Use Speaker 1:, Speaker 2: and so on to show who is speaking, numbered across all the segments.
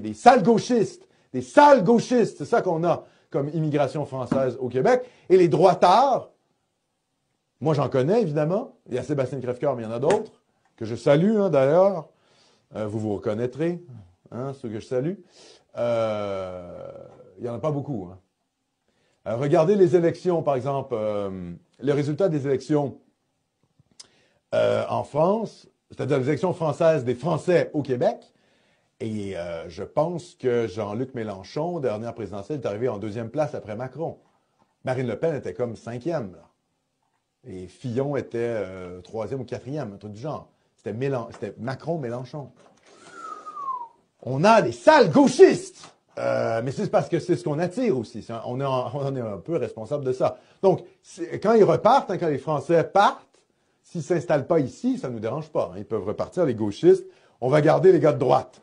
Speaker 1: des sales gauchistes, des sales gauchistes, c'est ça qu'on a comme immigration française au Québec. Et les droitards, moi j'en connais évidemment, il y a Sébastien Crèvecoeur, mais il y en a d'autres, que je salue hein, d'ailleurs, euh, vous vous reconnaîtrez, hein, ceux que je salue. Euh, il n'y en a pas beaucoup. Hein. Euh, regardez les élections, par exemple, les résultats des élections en France, c'est-à-dire les élections françaises des Français au Québec, et euh, je pense que Jean-Luc Mélenchon, dernière présidentielle, est arrivé en deuxième place après Macron. Marine Le Pen était comme cinquième. Et Fillon était euh, troisième ou quatrième, un truc du genre. C'était, Macron-Mélenchon. On a des sales gauchistes! Euh, mais c'est parce que c'est ce qu'on attire aussi. on, est en, est un peu responsable de ça. Donc, quand ils repartent, hein, quand les Français partent, s'ils ne s'installent pas ici, ça ne nous dérange pas. Hein. ils peuvent repartir, les gauchistes. On va garder les gars de droite.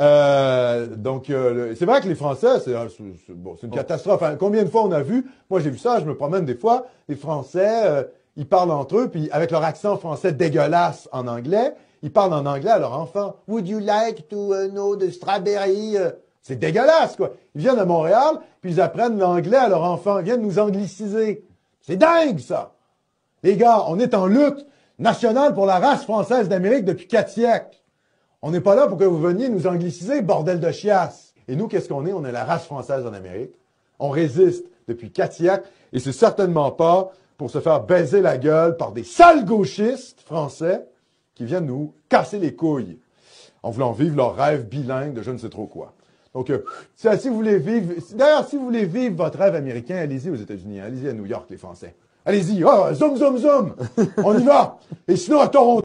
Speaker 1: Euh, donc, euh, c'est vrai que les Français, c'est euh, une oh. catastrophe. Combien de fois on a vu, moi j'ai vu ça, je me promène des fois, les Français, ils parlent entre eux, puis avec leur accent français dégueulasse en anglais, ils parlent en anglais à leurs enfants. Would you like to uh, know the strawberry? C'est dégueulasse, quoi. Ils viennent à Montréal, puis ils apprennent l'anglais à leurs enfants. Ils viennent nous angliciser. C'est dingue, ça! Les gars, on est en lutte nationale pour la race française d'Amérique depuis quatre siècles. On n'est pas là pour que vous veniez nous angliciser, bordel de chiasse. Et nous, qu'est-ce qu'on est? On est la race française en Amérique. On résiste depuis quatre siècles et c'est certainement pas pour se faire baiser la gueule par des sales gauchistes français qui viennent nous casser les couilles en voulant vivre leur rêve bilingue de je ne sais trop quoi. Donc, euh, si vous voulez vivre, d'ailleurs, si vous voulez vivre votre rêve américain, allez-y aux États-Unis, hein, allez-y à New York, les Français. Allez-y, oh, zoom, zoom, zoom, on y va. Et sinon, à Toronto.